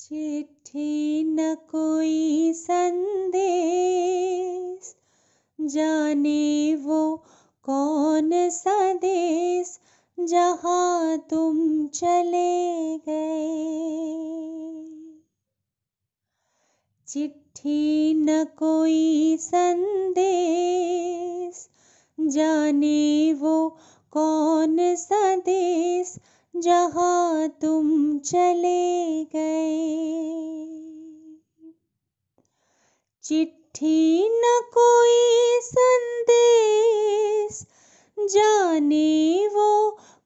चिट्ठी न कोई संदेश जाने वो कौन सा देश जहाँ तुम चले गए चिट्ठी न कोई संदेश जाने वो कौन सा देश जहाँ तुम चले गए चिट्ठी न कोई संदेश जाने वो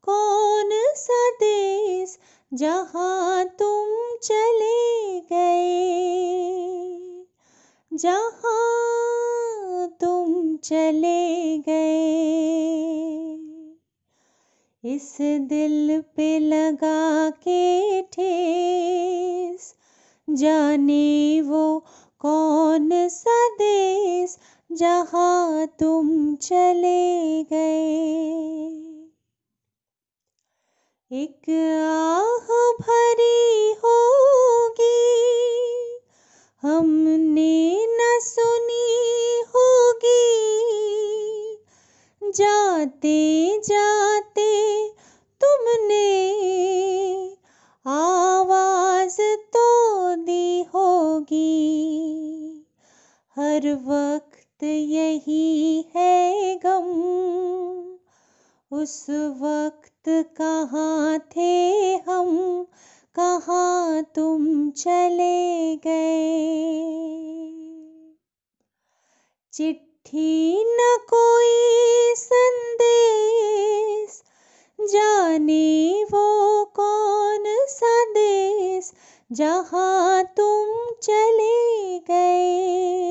कौन सा देश जहाँ तुम चले गए जहाँ तुम चले गए इस दिल पे लगा के ठेस जाने वो कौन सा देश जहाँ तुम चले गए एक आह भरी होगी हमने न सुनी होगी जाते जा भी है गम उस वक्त कहाँ थे हम कहाँ तुम चले गए चिट्ठी न कोई संदेश जाने वो कौन सा देश जहाँ तुम चले गए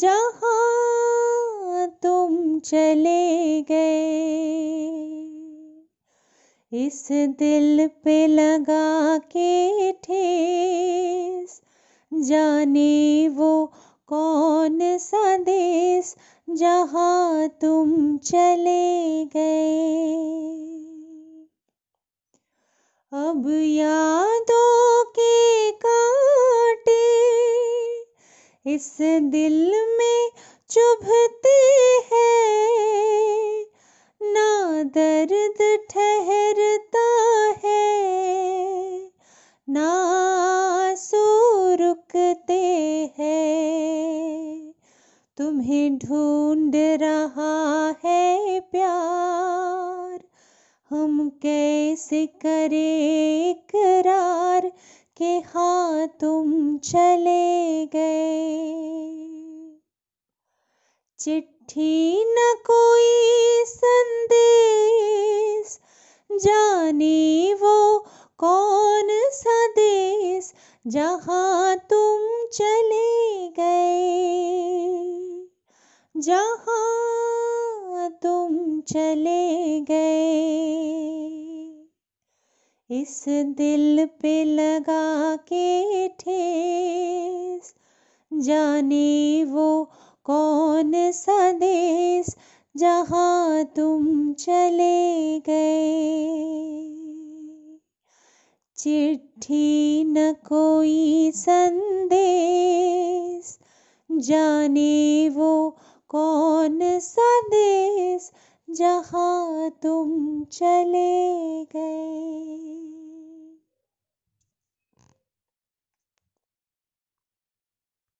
जहाँ तुम चले गए इस दिल पे लगा के ठेस जाने वो कौन सा देश जहाँ तुम चले गए अब यादों के इस दिल में चुभती है ना दर्द ठहरता है ना रुकते हैं तुम्हें ढूंढ रहा है प्यार हम कैसे करें करार के हाँ तुम चले गए चिट्ठी न कोई संदेश जाने वो कौन सा देश जहाँ तुम चले गए जहाँ तुम चले गए इस दिल पे लगा के ठेस जाने वो कौन सा देश जहाँ तुम चले गए चिट्ठी न कोई संदेश जाने वो कौन सा देश जहाँ तुम चले गए